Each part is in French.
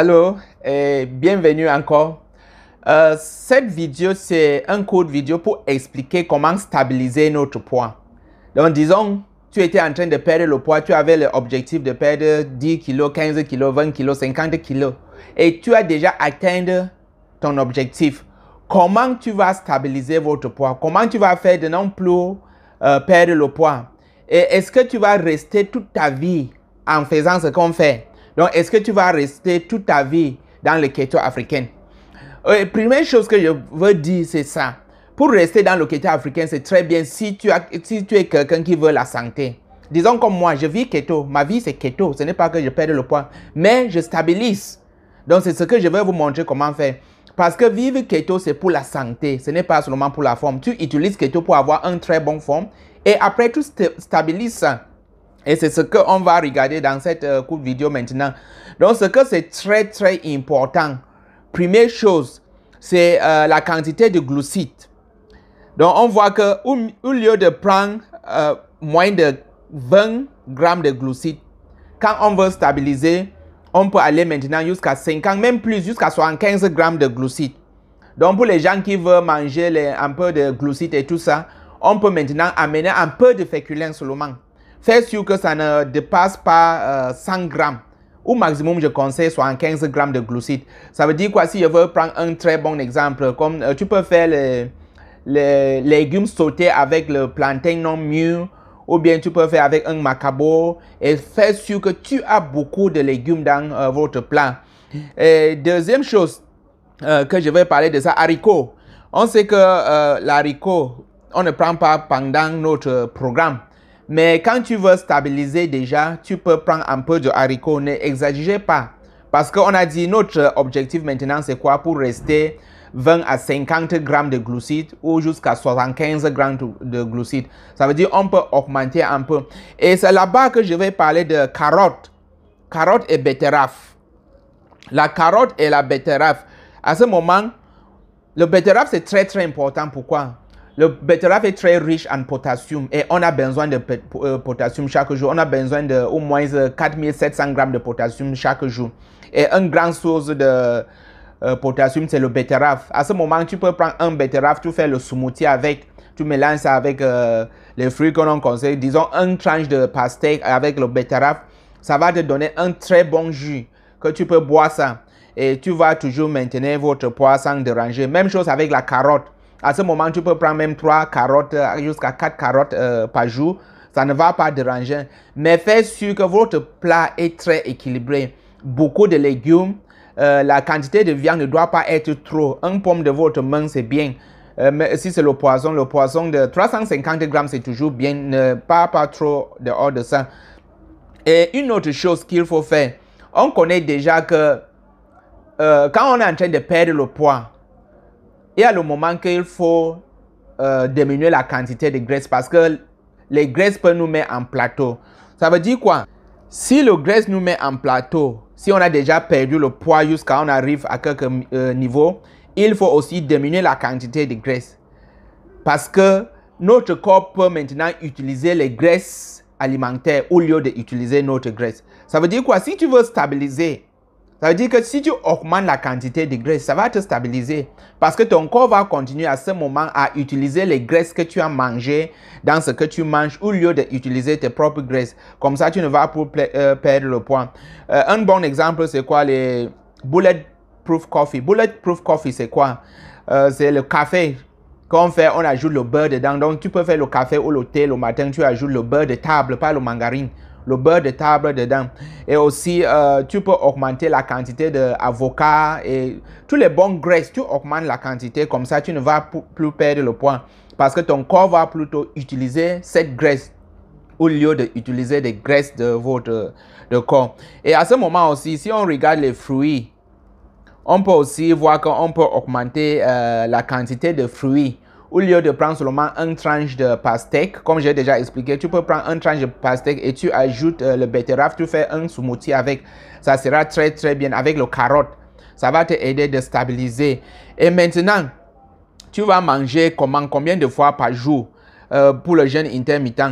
Allô et bienvenue encore. Euh, cette vidéo, c'est un court vidéo pour expliquer comment stabiliser notre poids. Donc, disons, tu étais en train de perdre le poids, tu avais l'objectif de perdre 10 kg, 15 kg, 20 kg, 50 kg. Et tu as déjà atteint ton objectif. Comment tu vas stabiliser votre poids? Comment tu vas faire de non plus euh, perdre le poids? Et est-ce que tu vas rester toute ta vie en faisant ce qu'on fait? Donc, est-ce que tu vas rester toute ta vie dans le keto africain euh, Première chose que je veux dire, c'est ça. Pour rester dans le keto africain, c'est très bien si tu, es quelqu'un qui veut la santé. Disons comme moi, je vis keto. Ma vie, c'est keto. Ce n'est pas que je perds le poids, mais je stabilise. Donc, c'est ce que je vais vous montrer comment faire. Parce que vivre keto, c'est pour la santé. Ce n'est pas seulement pour la forme. Tu utilises keto pour avoir une très bonne forme. Et après, tu stabilises ça. Et c'est ce qu'on va regarder dans cette euh, courte vidéo maintenant. Donc, ce que c'est très, très important. Première chose, c'est euh, la quantité de glucides. Donc, on voit que au, lieu de prendre euh, moins de 20 grammes de glucides, quand on veut stabiliser, on peut aller maintenant jusqu'à 50, même plus, jusqu'à 75 grammes de glucides. Donc, pour les gens qui veulent manger les, un peu de glucides et tout ça, on peut maintenant amener un peu de féculents seulement. Fais sûr que ça ne dépasse pas 100 euh, grammes. Au maximum, je conseille 15 grammes de glucides. Ça veut dire quoi Si je veux prendre un très bon exemple, comme euh, tu peux faire les, légumes sautés avec le plantain non mûr, ou bien tu peux faire avec un macabo, et fais sûr que tu as beaucoup de légumes dans euh, votre plat. Et deuxième chose que je vais parler de ça, haricots. On sait que l'haricot, on ne prend pas pendant notre programme. Mais quand tu veux stabiliser déjà, tu peux prendre un peu de haricot. Ne exagérez pas. Parce qu'on a dit notre objectif maintenant, c'est quoi Pour rester 20 à 50 grammes de glucides ou jusqu'à 75 grammes de glucides. Ça veut dire on peut augmenter un peu. Et c'est là-bas que je vais parler de carottes. Carottes et betteraves. La carotte et la betterave. À ce moment, le betterave, c'est très très important. Pourquoi le betterave est très riche en potassium et on a besoin de euh, potassium chaque jour. On a besoin de au moins 4700 euh, grammes de potassium chaque jour. Et une grande source de euh, potassium, c'est le betterave. À ce moment, tu peux prendre un betterave, tu fais le smoothie avec, tu mélanges ça avec les fruits que l'on conseille. Disons, un tranche de pastèque avec le betterave, ça va te donner un très bon jus que tu peux boire ça. Et tu vas toujours maintenir votre poids sans déranger. Même chose avec la carotte à ce moment, tu peux prendre même 3 carottes, euh, jusqu'à 4 carottes euh, par jour. Ça ne va pas déranger. Mais fais sûr que votre plat est très équilibré. Beaucoup de légumes. Euh, la quantité de viande ne doit pas être trop. Un pomme de votre main, c'est bien. mais si c'est le poisson, le poisson de 350 grammes, c'est toujours bien. Ne pas, pas trop dehors de ça. Et une autre chose qu'il faut faire, on connaît déjà que quand on est en train de perdre le poids, il y a le moment qu'il faut euh, diminuer la quantité de graisse parce que les graisses peuvent nous mettre en plateau. Ça veut dire quoi Si le graisse nous met en plateau, si on a déjà perdu le poids jusqu'à on arrive à quelques niveaux, niveau, il faut aussi diminuer la quantité de graisse. Parce que notre corps peut maintenant utiliser les graisses alimentaires au lieu d'utiliser notre graisse. Ça veut dire quoi Si tu veux stabiliser ça veut dire que si tu augmentes la quantité de graisse, ça va te stabiliser. Parce que ton corps va continuer à ce moment à utiliser les graisses que tu as mangées dans ce que tu manges au lieu d'utiliser tes propres graisses. Comme ça, tu ne vas pas euh, perdre le poids. Euh, un bon exemple, c'est quoi les bulletproof coffee? Bulletproof coffee, c'est quoi? Euh, c'est le café qu'on fait, on ajoute le beurre dedans. Donc, tu peux faire le café ou l'hôtel thé le matin, tu ajoutes le beurre de table, pas le mangarine le beurre de table dedans. Et aussi, euh, tu peux augmenter la quantité d'avocats et tous les bonnes graisses. Tu augmentes la quantité, comme ça, tu ne vas plus perdre le poids. Parce que ton corps va plutôt utiliser cette graisse au lieu d'utiliser des graisses de votre de corps. Et à ce moment aussi, si on regarde les fruits, on peut aussi voir qu'on peut augmenter euh, la quantité de fruits au lieu de prendre seulement un tranche de pastèque, comme j'ai déjà expliqué, tu peux prendre un tranche de pastèque et tu ajoutes euh, le betterave, tu fais un smoothie avec. Ça sera très très bien avec le carotte. Ça va te aider de stabiliser. Et maintenant, tu vas manger comment, combien de fois par jour euh, pour le jeûne intermittent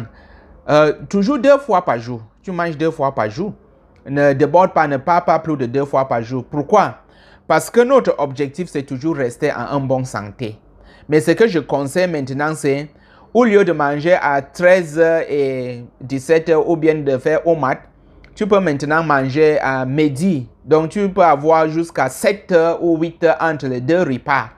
euh, Toujours deux fois par jour. Tu manges deux fois par jour. Ne déborde pas, ne pas pas plus de deux fois par jour. Pourquoi Parce que notre objectif, c'est toujours rester en bonne santé. Mais ce que je conseille maintenant, c'est au lieu de manger à 13h et 17h ou bien de faire au mat, tu peux maintenant manger à midi. Donc tu peux avoir jusqu'à 7h ou 8h entre les deux repas.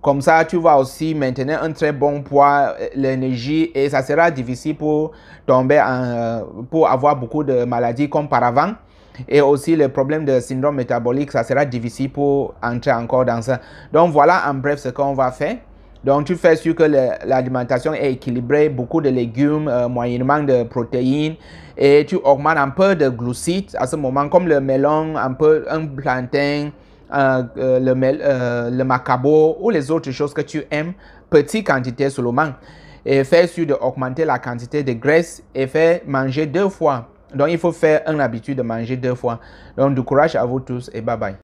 Comme ça, tu vas aussi maintenir un très bon poids, euh, l'énergie, et ça sera difficile pour tomber euh, pour avoir beaucoup de maladies comme par Et aussi le problème de syndrome métabolique, ça sera difficile pour entrer encore dans ça. Donc voilà en bref ce qu'on va faire. Donc, tu fais sûr que l'alimentation est équilibrée, beaucoup de légumes, euh, moyennement de protéines, et tu augmentes un peu de glucides à ce moment, comme le melon, un peu un plantain, euh, euh, le, macabre macabo ou les autres choses que tu aimes, petite quantité seulement. Et fais sûr d'augmenter la quantité de graisse et fais manger deux fois. Donc, il faut faire une habitude de manger deux fois. Donc, du courage à vous tous et bye bye.